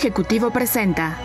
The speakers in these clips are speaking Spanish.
Ejecutivo presenta.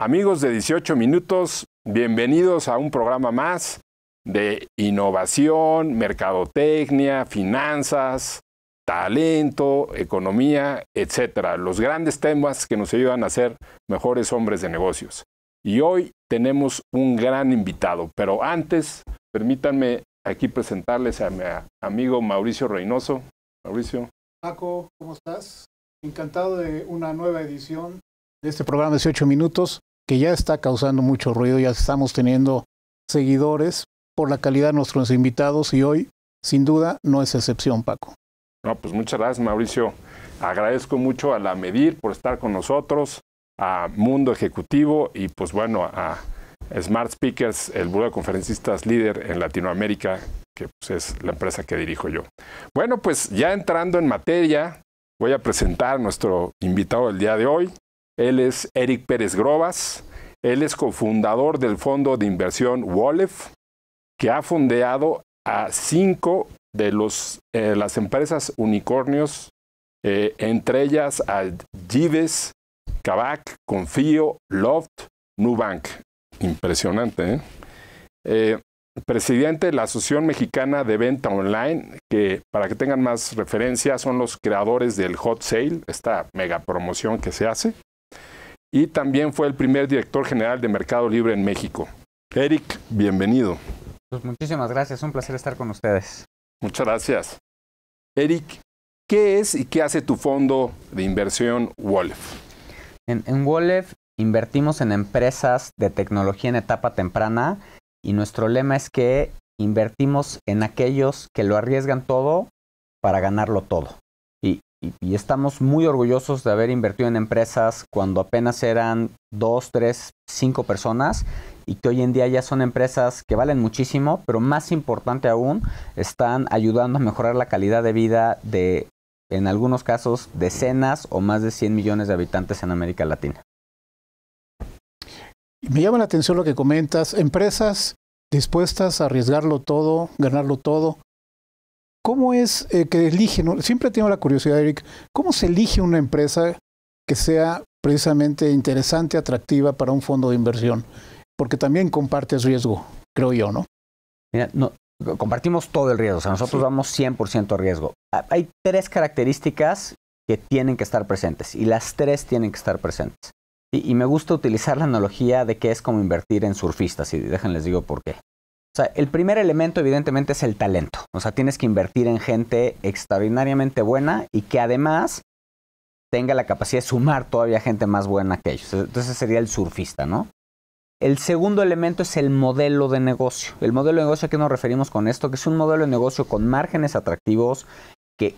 Amigos de 18 minutos, bienvenidos a un programa más de innovación, mercadotecnia, finanzas, talento, economía, etcétera, los grandes temas que nos ayudan a ser mejores hombres de negocios. Y hoy tenemos un gran invitado, pero antes, permítanme aquí presentarles a mi amigo Mauricio Reynoso. Mauricio. Paco, ¿cómo estás? Encantado de una nueva edición de este programa de 18 minutos que ya está causando mucho ruido, ya estamos teniendo seguidores por la calidad de nuestros invitados y hoy, sin duda, no es excepción, Paco. No, pues muchas gracias, Mauricio. Agradezco mucho a la Medir por estar con nosotros, a Mundo Ejecutivo y pues bueno, a Smart Speakers, el grupo de conferencistas líder en Latinoamérica, que pues, es la empresa que dirijo yo. Bueno, pues ya entrando en materia, voy a presentar a nuestro invitado del día de hoy. Él es Eric Pérez Grobas. Él es cofundador del fondo de inversión Wolf, que ha fundeado a cinco de eh, las empresas unicornios, eh, entre ellas a Gives, Kavak, Confío, Loft, Nubank. Impresionante, ¿eh? eh presidente de la Asociación Mexicana de Venta Online, que para que tengan más referencia son los creadores del Hot Sale, esta mega promoción que se hace. Y también fue el primer director general de Mercado Libre en México. Eric, bienvenido. Pues muchísimas gracias, un placer estar con ustedes. Muchas gracias. Eric, ¿qué es y qué hace tu fondo de inversión Wolf? En, en invertimos en empresas de tecnología en etapa temprana y nuestro lema es que invertimos en aquellos que lo arriesgan todo para ganarlo todo. Y, y, estamos muy orgullosos de haber invertido en empresas cuando apenas eran dos, tres, cinco personas y que hoy en día ya son empresas que valen muchísimo, pero más importante aún, están ayudando a mejorar la calidad de vida de en algunos casos decenas o más de 100 millones de habitantes en América Latina. Me llama la atención lo que comentas, empresas dispuestas a arriesgarlo todo, ganarlo todo. ¿Cómo es eh, que eligen? Siempre tengo la curiosidad, Eric, ¿cómo se elige una empresa que sea precisamente interesante, atractiva para un fondo de inversión? Porque también compartes riesgo, creo yo, ¿no? Mira, no, compartimos todo el riesgo, o sea, nosotros vamos 100% a riesgo. Ah, hay tres características que tienen que estar presentes y las tres tienen que estar presentes. Y, me gusta utilizar la analogía de que es como invertir en surfistas y déjenles digo por qué. O sea, el primer elemento evidentemente es el talento. O sea, tienes que invertir en gente extraordinariamente buena y que además tenga la capacidad de sumar todavía gente más buena que ellos. Entonces sería el surfista, ¿no? El segundo elemento es el modelo de negocio. El modelo de negocio a qué nos referimos con esto, que es un modelo de negocio con márgenes atractivos, que,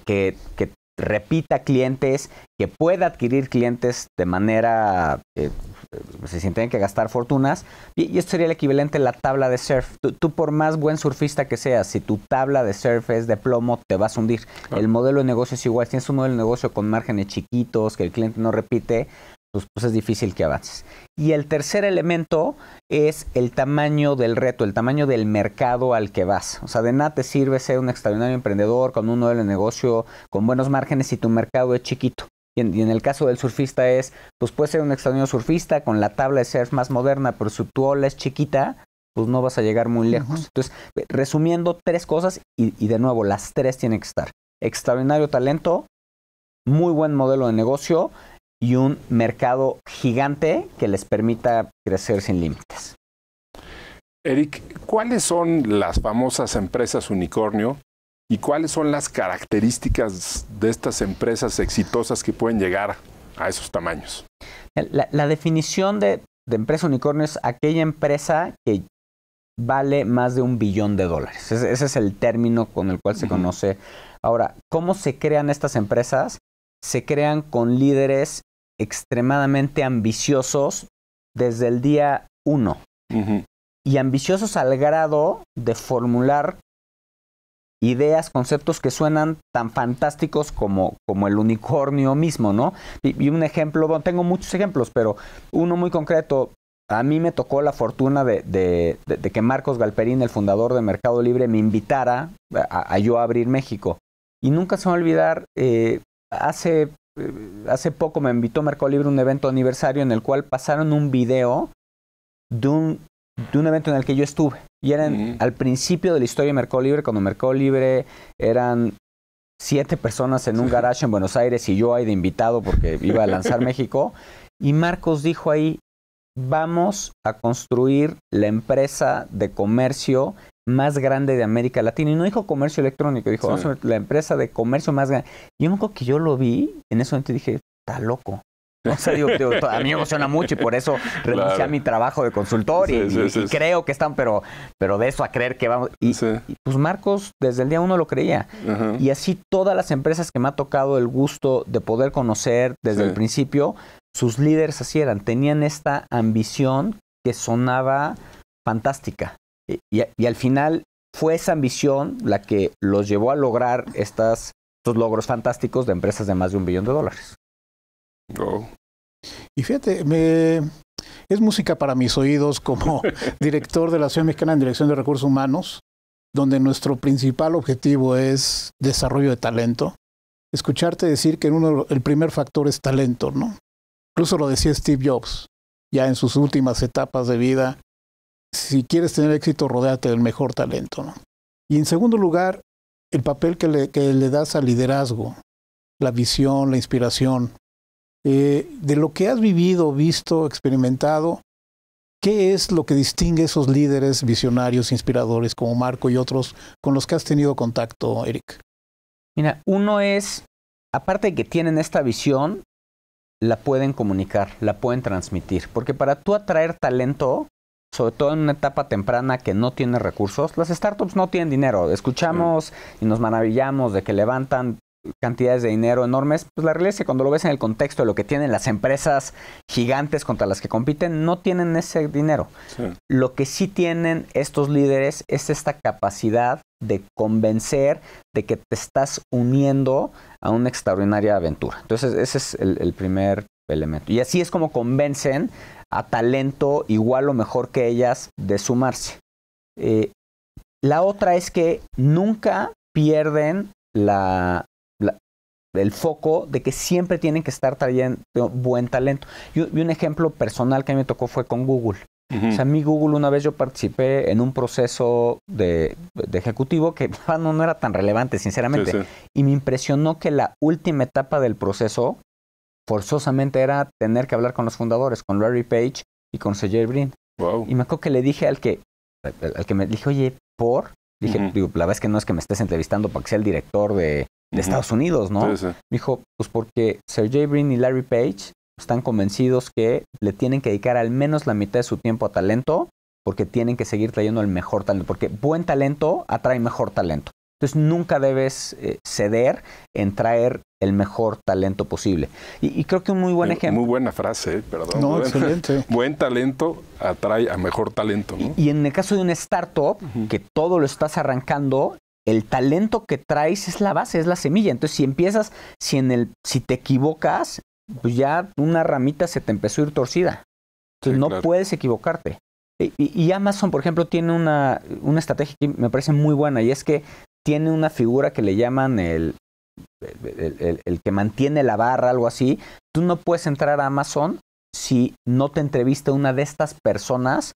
repita clientes, que pueda adquirir clientes de manera, eh, se pues, sienten que gastar fortunas, y, esto sería el equivalente a la tabla de surf. Tú, por más buen surfista que seas, si tu tabla de surf es de plomo, te vas a hundir. El modelo de negocio es igual, si tienes un modelo de negocio con márgenes chiquitos, que el cliente no repite, pues, pues, es difícil que avances. Y el tercer elemento es el tamaño del reto, el tamaño del mercado al que vas. O sea, de nada te sirve ser un extraordinario emprendedor con un modelo de negocio con buenos márgenes si tu mercado es chiquito. Y en, el caso del surfista es, pues puede ser un extraordinario surfista con la tabla de surf más moderna, pero si tu ola es chiquita, pues no vas a llegar muy lejos. Entonces, resumiendo tres cosas, y, y de nuevo, las tres tienen que estar. Extraordinario talento, muy buen modelo de negocio y un mercado gigante que les permita crecer sin límites. Eric, ¿cuáles son las famosas empresas unicornio y cuáles son las características de estas empresas exitosas que pueden llegar a esos tamaños? La, definición de, empresa unicornio es aquella empresa que vale más de un billón de dólares. Ese, es el término con el cual se conoce. Ahora, ¿cómo se crean estas empresas? Se crean con líderes extremadamente ambiciosos desde el día uno. Y ambiciosos al grado de formular ideas, conceptos que suenan tan fantásticos como, como el unicornio mismo, ¿no? Y, un ejemplo, bueno, tengo muchos ejemplos, pero uno muy concreto. A mí me tocó la fortuna de, que Marcos Galperín, el fundador de Mercado Libre, me invitara a, a yo abrir México. Y nunca se va a olvidar, eh, hace eh, hace poco me invitó Mercolibre Libre a un evento aniversario en el cual pasaron un video de un, evento en el que yo estuve. Y eran al principio de la historia de Mercado Libre, cuando Mercado Libre eran siete personas en un garage en Buenos Aires y yo ahí de invitado porque iba a lanzar México. Y Marcos dijo ahí, vamos a construir la empresa de comercio más grande de América Latina. Y no dijo comercio electrónico, dijo la empresa de comercio más grande. Yo me acuerdo que yo lo vi, en ese momento dije, está loco. O sea, a mí me emociona mucho y por eso renuncié a mi trabajo de consultor y, creo que están, pero, pero de eso a creer que vamos. Y, pues Marcos desde el día uno lo creía. Y así todas las empresas que me ha tocado el gusto de poder conocer desde el principio, sus líderes así eran, tenían esta ambición que sonaba fantástica. Eh, y, al final fue esa ambición la que los llevó a lograr estos logros fantásticos de empresas de más de un billón de dólares. Y fíjate, es música para mis oídos como director de la ciudad Mexicana en Dirección de Recursos Humanos, donde nuestro principal objetivo es desarrollo de talento. Escucharte decir que el primer factor es talento, ¿no? Incluso lo decía Steve Jobs, ya en sus últimas etapas de vida, si quieres tener éxito, rodeate del mejor talento. Y en segundo lugar, el papel que le, das al liderazgo, la visión, la inspiración. Eh, de lo que has vivido, visto, experimentado, ¿qué es lo que distingue a esos líderes visionarios, inspiradores como Marco y otros con los que has tenido contacto, Eric? Mira, uno es, aparte de que tienen esta visión, la pueden comunicar, la pueden transmitir. Porque para tú atraer talento, sobre todo en una etapa temprana que no tiene recursos, las startups no tienen dinero. Escuchamos y nos maravillamos de que levantan cantidades de dinero enormes, pues la realidad es que cuando lo ves en el contexto de lo que tienen las empresas gigantes contra las que compiten, no tienen ese dinero. Lo que sí tienen estos líderes es esta capacidad de convencer de que te estás uniendo a una extraordinaria aventura. Entonces, ese es el, el primer elemento. Y así es como convencen a talento igual o mejor que ellas de sumarse. Eh, la otra es que nunca pierden el foco de que siempre tienen que estar trayendo buen talento. Y, vi un ejemplo personal que a mí me tocó fue con Google. O sea, mí Google una vez yo participé en un proceso de, ejecutivo que no, no, era tan relevante, sinceramente. Y me impresionó que la última etapa del proceso forzosamente era tener que hablar con los fundadores, con Larry Page y con Sergey Brin. Y me acuerdo que le dije al que, al, que me dije, oye, por, dije, la verdad es que no es que me estés entrevistando para que sea el director de, Estados Unidos, ¿no? Me dijo, pues porque Sergey Brin y Larry Page están convencidos que le tienen que dedicar al menos la mitad de su tiempo a talento porque tienen que seguir trayendo el mejor talento, porque buen talento atrae mejor talento. Entonces nunca debes eh, ceder en traer el mejor talento posible. Y, creo que un muy buen ejemplo. Muy buena frase, eh, perdón. No, buen, Buen talento atrae a mejor talento. Y, en el caso de una startup, que todo lo estás arrancando, el talento que traes es la base, es la semilla. Entonces, si empiezas, si, en el, si te equivocas, pues ya una ramita se te empezó a ir torcida. Entonces, no puedes equivocarte. Y, y, Amazon, por ejemplo, tiene una, una estrategia que me parece muy buena y es que tiene una figura que le llaman el, el, que mantiene la barra, algo así. Tú no puedes entrar a Amazon si no te entrevista una de estas personas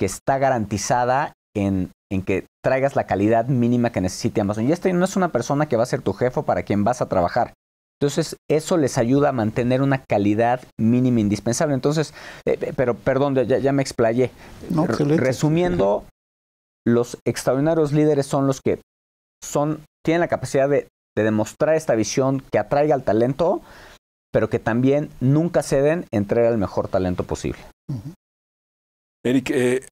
que está garantizada en, que traigas la calidad mínima que necesite Amazon. Y esta no es una persona que va a ser tu jefe para quien vas a trabajar. Entonces, eso les ayuda a mantener una calidad mínima indispensable. Entonces, eh, eh, pero perdón, ya, me explayé. No, Resumiendo, los extraordinarios líderes son los que son, tienen la capacidad de, demostrar esta visión que atraiga al talento, pero que también nunca ceden en el mejor talento posible. Eric, eh,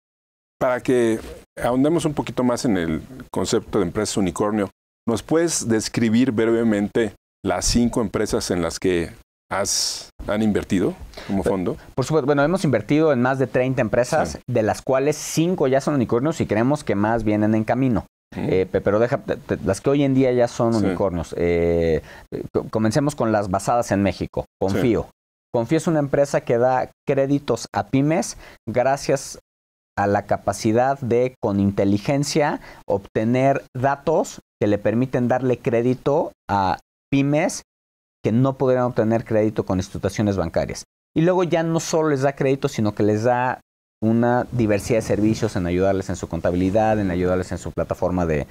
para que ahondemos un poquito más en el concepto de empresas unicornio, ¿nos puedes describir brevemente las cinco empresas en las que han invertido como fondo? Por supuesto, bueno, hemos invertido en más de 30 empresas, de las cuales cinco ya son unicornios y creemos que más vienen en camino. Eh, pero deja, las que hoy en día ya son unicornios. Eh, comencemos con las basadas en México. Confío. Confío es una empresa que da créditos a pymes gracias a la capacidad de, con inteligencia, obtener datos que le permiten darle crédito a pymes que no podrían obtener crédito con instituciones bancarias. Y luego ya no solo les da crédito, sino que les da una diversidad de servicios en ayudarles en su contabilidad, en ayudarles en su plataforma de,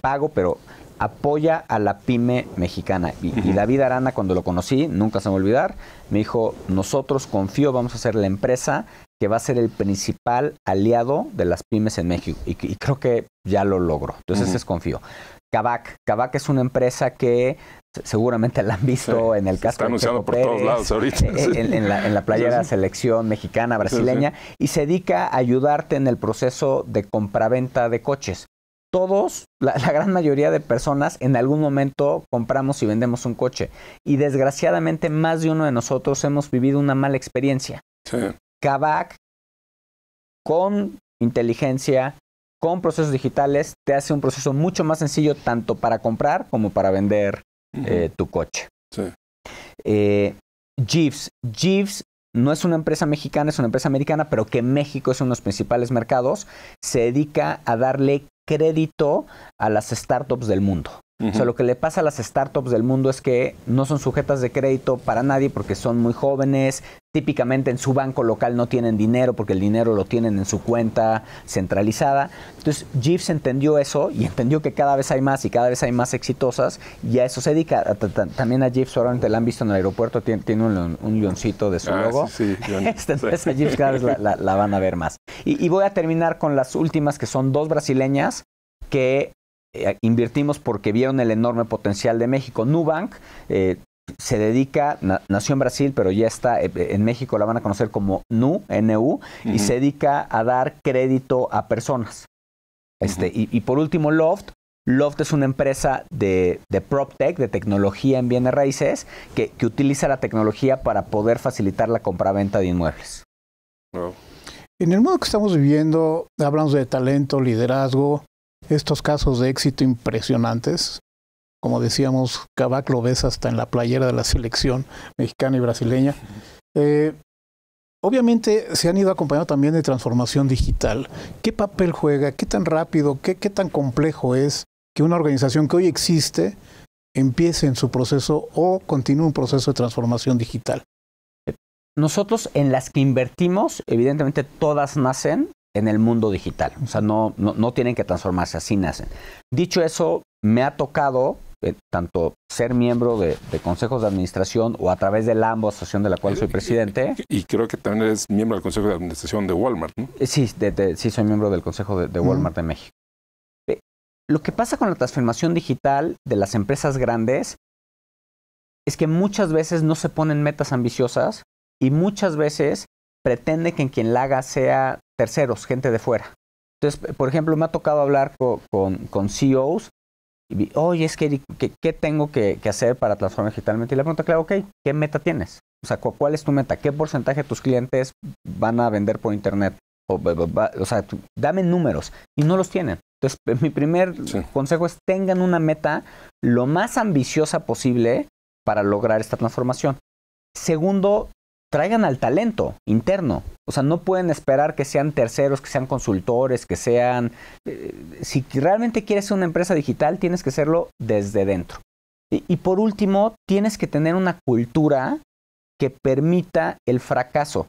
pago, pero apoya a la pyme mexicana. Y, David Arana, cuando lo conocí, nunca se me va a olvidar, me dijo, nosotros confío, vamos a ser la empresa que va a ser el principal aliado de las pymes en México. Y, creo que ya lo logro. Entonces, es confío. Kavak. Kavak es una empresa que seguramente la han visto en el casco. Está anunciando por todos lados ahorita. Eh, en, la, playa de selección mexicana, brasileña, y se dedica a ayudarte en el proceso de compraventa de coches. Todos, la, la, gran mayoría de personas, en algún momento compramos y vendemos un coche. Y desgraciadamente, más de uno de nosotros hemos vivido una mala experiencia. Kavak, con inteligencia, con procesos digitales te hace un proceso mucho más sencillo tanto para comprar como para vender eh, tu coche. Sí. Eh, Jeeves no es una empresa mexicana, es una empresa americana, pero que México es uno de los principales mercados. Se dedica a darle crédito a las startups del mundo. O sea, lo que le pasa a las startups del mundo es que no son sujetas de crédito para nadie porque son muy jóvenes, típicamente en su banco local no tienen dinero porque el dinero lo tienen en su cuenta centralizada. Entonces Jeeves entendió eso y entendió que cada vez hay más y cada vez hay más exitosas y a eso se dedica. También a Jeeves seguramente la han visto en el aeropuerto, tiene, un, leoncito de su ah, logo. Sí, Entonces cada vez la, van a ver más. Y, voy a terminar con las últimas que son dos brasileñas que eh, invertimos porque vieron el enorme potencial de México. Nubank, eh, se dedica, nació en Brasil, pero ya está eh, eh, en México, la van a conocer como NU, NU, y se dedica a dar crédito a personas. Este, y, por último, Loft. Loft es una empresa de, prop PropTech, de tecnología en bienes raíces, que, utiliza la tecnología para poder facilitar la compraventa de inmuebles. En el mundo que estamos viviendo, hablamos de talento, liderazgo, estos casos de éxito impresionantes, como decíamos, Cabac lo ves hasta en la playera de la selección mexicana y brasileña. Eh, obviamente se han ido acompañando también de transformación digital. ¿Qué papel juega? ¿Qué tan rápido? Qué, tan complejo es que una organización que hoy existe empiece en su proceso o continúe un proceso de transformación digital? Nosotros en las que invertimos, evidentemente todas nacen en el mundo digital. O sea, no, tienen que transformarse, así nacen. Dicho eso, me ha tocado eh, tanto ser miembro de, consejos de administración o a través de la asociación de la cual soy presidente. Y, creo que también eres miembro del consejo de administración de Walmart, ¿no? Eh, sí, sí soy miembro del consejo de, Walmart de México. Eh, lo que pasa con la transformación digital de las empresas grandes es que muchas veces no se ponen metas ambiciosas y muchas veces pretende que quien la haga sea terceros, gente de fuera. Entonces, por ejemplo, me ha tocado hablar con CEOs oye, es que, ¿qué, tengo que, hacer para transformar digitalmente? Y la pregunta claro, ok, ¿qué meta tienes? O sea, ¿cuál es tu meta? ¿Qué porcentaje de tus clientes van a vender por Internet? O, sea, dame números. Y no los tienen. Entonces, mi primer consejo es tengan una meta lo más ambiciosa posible para lograr esta transformación. Segundo, traigan al talento interno. O sea, no pueden esperar que sean terceros, que sean consultores, que sean... Eh, si realmente quieres ser una empresa digital, tienes que hacerlo desde dentro. Y, por último, tienes que tener una cultura que permita el fracaso.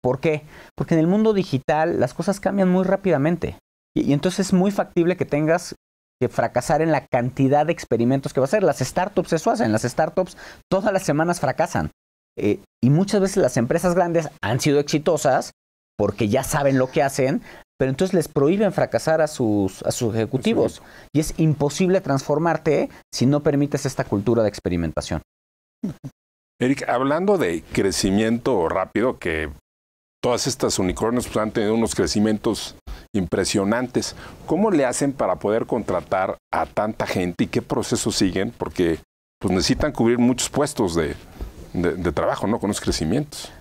¿Por qué? Porque en el mundo digital las cosas cambian muy rápidamente. Y, entonces es muy factible que tengas que fracasar en la cantidad de experimentos que va a hacer. Las startups eso hacen. Las startups todas las semanas fracasan. Eh, y muchas veces las empresas grandes han sido exitosas porque ya saben lo que hacen, pero entonces les prohíben fracasar a sus, a sus ejecutivos. Y es imposible transformarte si no permites esta cultura de experimentación. Eric, hablando de crecimiento rápido, que todas estas unicornios pues, han tenido unos crecimientos impresionantes, ¿cómo le hacen para poder contratar a tanta gente y qué procesos siguen? Porque pues, necesitan cubrir muchos puestos de, de, trabajo, ¿no? Con los crecimientos.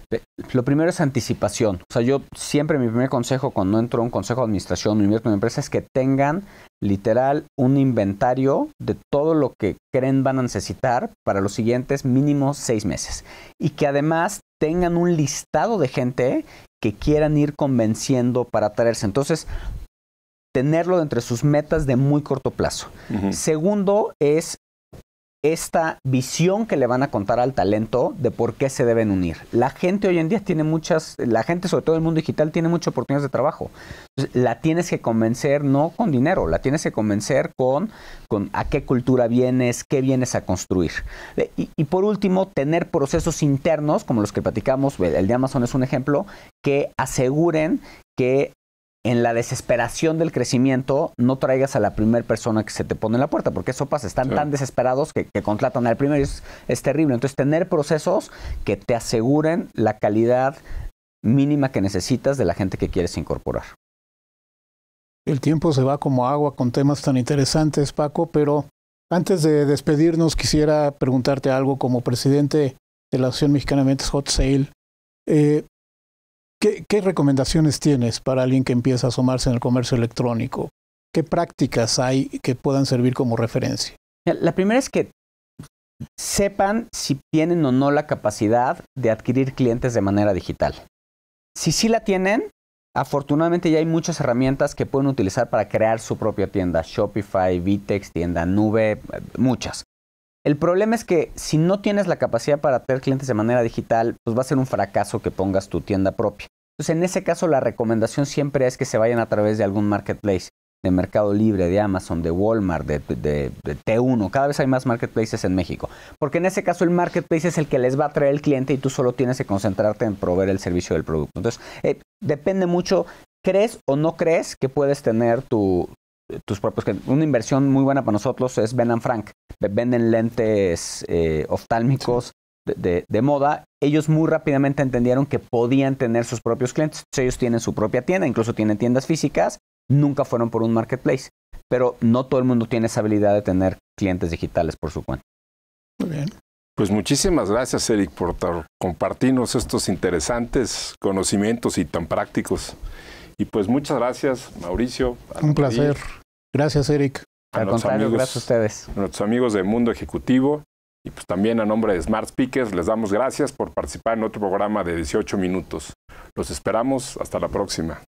Lo primero es anticipación. O sea, yo siempre mi primer consejo cuando entro a un consejo de administración, mi invierto en una empresa, es que tengan literal un inventario de todo lo que creen van a necesitar para los siguientes mínimos seis meses. Y que además tengan un listado de gente que quieran ir convenciendo para atraerse. Entonces, tenerlo entre sus metas de muy corto plazo. Segundo es esta visión que le van a contar al talento de por qué se deben unir. La gente hoy en día tiene muchas, la gente sobre todo el mundo digital tiene muchas oportunidades de trabajo. la tienes que convencer no con dinero, la tienes que convencer con, con a qué cultura vienes, qué vienes a construir. Eh, y, por último, tener procesos internos, como los que platicamos, el de Amazon es un ejemplo, que aseguren que en la desesperación del crecimiento no traigas a la primera persona que se te pone en la puerta, porque eso pasa, están tan desesperados que, contratan al primero y es, terrible. Entonces, tener procesos que te aseguren la calidad mínima que necesitas de la gente que quieres incorporar. El tiempo se va como agua con temas tan interesantes, Paco, pero antes de despedirnos quisiera preguntarte algo como presidente de la Asociación Mexicana de Hot Sale. Eh, ¿Qué, recomendaciones tienes para alguien que empieza a asomarse en el comercio electrónico? ¿Qué prácticas hay que puedan servir como referencia? La primera es que sepan si tienen o no la capacidad de adquirir clientes de manera digital. Si sí la tienen, afortunadamente ya hay muchas herramientas que pueden utilizar para crear su propia tienda, Shopify, Vitex, tienda nube, muchas. El problema es que si no tienes la capacidad para tener clientes de manera digital, pues va a ser un fracaso que pongas tu tienda propia. Entonces, en ese caso, la recomendación siempre es que se vayan a través de algún marketplace, de Mercado Libre, de Amazon, de Walmart, de, T1. Cada vez hay más marketplaces en México. Porque en ese caso, el marketplace es el que les va a traer el cliente y tú solo tienes que concentrarte en proveer el servicio del producto. Entonces, eh, depende mucho, ¿crees o no crees que puedes tener tus propios Una inversión muy buena para nosotros es Ben Frank. Venden lentes eh, oftálmicos de, moda, ellos muy rápidamente entendieron que podían tener sus propios clientes. Ellos tienen su propia tienda, incluso tienen tiendas físicas, nunca fueron por un marketplace, pero no todo el mundo tiene esa habilidad de tener clientes digitales por su cuenta. Muy bien. Pues muchísimas gracias, Eric, por compartirnos estos interesantes conocimientos y tan prácticos. Y pues muchas gracias, Mauricio. Un placer. Gracias, Eric. A Al amigos, gracias a ustedes. nuestros amigos del mundo ejecutivo. Y pues también a nombre de Smart Speakers les damos gracias por participar en otro programa de 18 minutos. Los esperamos hasta la próxima.